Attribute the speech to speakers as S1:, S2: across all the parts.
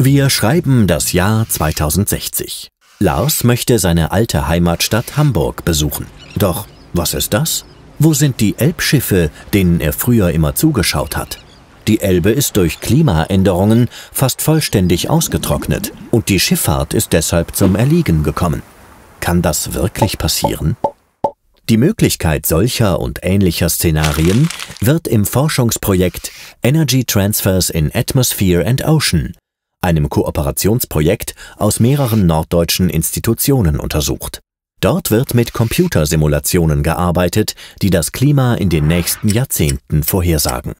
S1: Wir schreiben das Jahr 2060. Lars möchte seine alte Heimatstadt Hamburg besuchen. Doch was ist das? Wo sind die Elbschiffe, denen er früher immer zugeschaut hat? Die Elbe ist durch Klimaänderungen fast vollständig ausgetrocknet und die Schifffahrt ist deshalb zum Erliegen gekommen. Kann das wirklich passieren? Die Möglichkeit solcher und ähnlicher Szenarien wird im Forschungsprojekt Energy Transfers in Atmosphere and Ocean einem Kooperationsprojekt aus mehreren norddeutschen Institutionen untersucht. Dort wird mit Computersimulationen gearbeitet, die das Klima in den nächsten Jahrzehnten vorhersagen.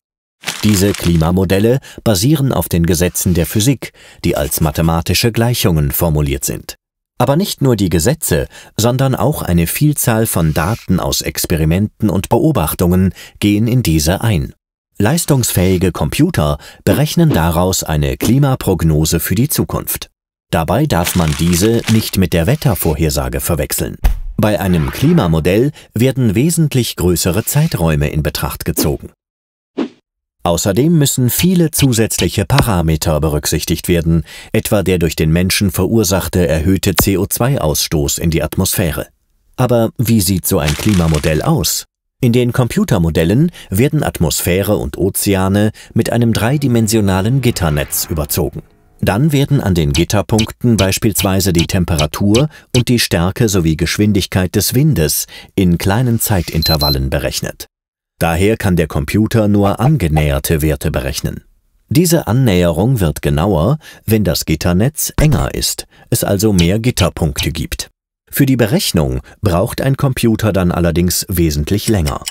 S1: Diese Klimamodelle basieren auf den Gesetzen der Physik, die als mathematische Gleichungen formuliert sind. Aber nicht nur die Gesetze, sondern auch eine Vielzahl von Daten aus Experimenten und Beobachtungen gehen in diese ein. Leistungsfähige Computer berechnen daraus eine Klimaprognose für die Zukunft. Dabei darf man diese nicht mit der Wettervorhersage verwechseln. Bei einem Klimamodell werden wesentlich größere Zeiträume in Betracht gezogen. Außerdem müssen viele zusätzliche Parameter berücksichtigt werden, etwa der durch den Menschen verursachte erhöhte CO2-Ausstoß in die Atmosphäre. Aber wie sieht so ein Klimamodell aus? In den Computermodellen werden Atmosphäre und Ozeane mit einem dreidimensionalen Gitternetz überzogen. Dann werden an den Gitterpunkten beispielsweise die Temperatur und die Stärke sowie Geschwindigkeit des Windes in kleinen Zeitintervallen berechnet. Daher kann der Computer nur angenäherte Werte berechnen. Diese Annäherung wird genauer, wenn das Gitternetz enger ist, es also mehr Gitterpunkte gibt. Für die Berechnung braucht ein Computer dann allerdings wesentlich länger.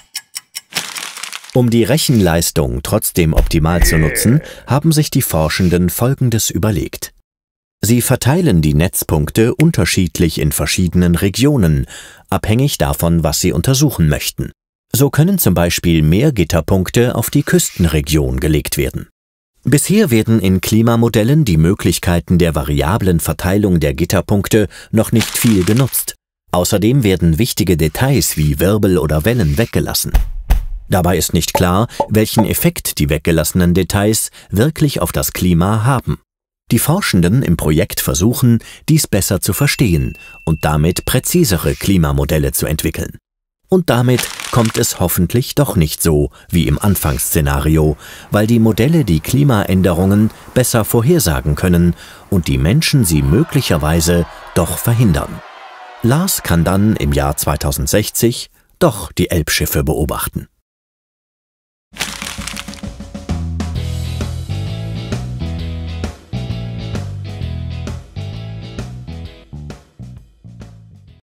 S1: Um die Rechenleistung trotzdem optimal zu nutzen, haben sich die Forschenden Folgendes überlegt. Sie verteilen die Netzpunkte unterschiedlich in verschiedenen Regionen, abhängig davon, was sie untersuchen möchten. So können zum Beispiel mehr Gitterpunkte auf die Küstenregion gelegt werden. Bisher werden in Klimamodellen die Möglichkeiten der variablen Verteilung der Gitterpunkte noch nicht viel genutzt. Außerdem werden wichtige Details wie Wirbel oder Wellen weggelassen. Dabei ist nicht klar, welchen Effekt die weggelassenen Details wirklich auf das Klima haben. Die Forschenden im Projekt versuchen, dies besser zu verstehen und damit präzisere Klimamodelle zu entwickeln. Und damit kommt es hoffentlich doch nicht so wie im Anfangsszenario, weil die Modelle die Klimaänderungen besser vorhersagen können und die Menschen sie möglicherweise doch verhindern. Lars kann dann im Jahr 2060 doch die Elbschiffe beobachten.